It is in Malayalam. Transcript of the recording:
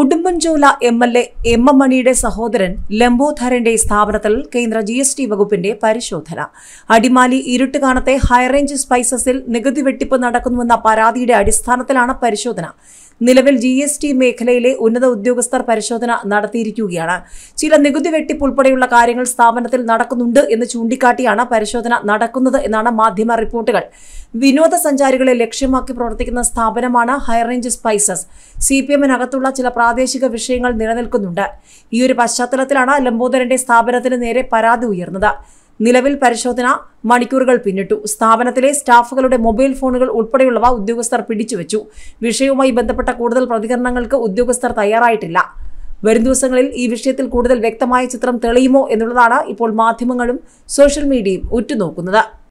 Udumbanchola M L A M M മണിയുടെ സഹോദരൻ ലംബോധരന്റെ സ്ഥാപനത്തിൽ കേന്ദ്ര ജി എസ് ടി വകുപ്പിന്റെ പരിശോധന അടിമാലി ഇരുട്ടുകാണത്തെ ഹൈറേഞ്ച് സ്പൈസസിൽ നികുതി വെട്ടിപ്പ് നടക്കുന്നുവെന്ന പരാതിയുടെ അടിസ്ഥാനത്തിലാണ് പരിശോധന നിലവിൽ ജി എസ് ടി മേഖലയിലെ ഉന്നത ഉദ്യോഗസ്ഥർ പരിശോധന നടത്തിയിരിക്കുകയാണ് ചില നികുതി വെട്ടിപ്പ് ഉൾപ്പെടെയുള്ള കാര്യങ്ങൾ സ്ഥാപനത്തിൽ നടക്കുന്നുണ്ട് എന്ന് ചൂണ്ടിക്കാട്ടിയാണ് പരിശോധന നടക്കുന്നത് എന്നാണ് മാധ്യമ റിപ്പോർട്ടുകൾ വിനോദസഞ്ചാരികളെ ലക്ഷ്യമാക്കി പ്രവർത്തിക്കുന്ന സ്ഥാപനമാണ് ഹൈറേഞ്ച് സ്പൈസസ് സി പി എമ്മിനകത്തുള്ള ചില പ്രാദേശിക വിഷയങ്ങൾ നിലനിൽക്കുന്നുണ്ട് ഈ ഒരു പശ്ചാത്തലത്തിലാണ് ലംബോദരന്റെ സ്ഥാപനത്തിന് നേരെ പരാതി ഉയർന്നത് നിലവിൽ പരിശോധന മണിക്കൂറുകൾ പിന്നിട്ടു സ്ഥാപനത്തിലെ സ്റ്റാഫുകളുടെ മൊബൈൽ ഫോണുകൾ ഉൾപ്പെടെയുള്ളവ ഉദ്യോഗസ്ഥർ പിടിച്ചുവെച്ചു വിഷയവുമായി ബന്ധപ്പെട്ട കൂടുതൽ പ്രതികരണങ്ങൾക്ക് ഉദ്യോഗസ്ഥർ തയ്യാറായിട്ടില്ല വരും ദിവസങ്ങളിൽ ഈ വിഷയത്തിൽ കൂടുതൽ വ്യക്തമായ ചിത്രം തെളിയുമോ എന്നുള്ളതാണ് ഇപ്പോൾ മാധ്യമങ്ങളും സോഷ്യൽ മീഡിയയും ഉറ്റുനോക്കുന്നത്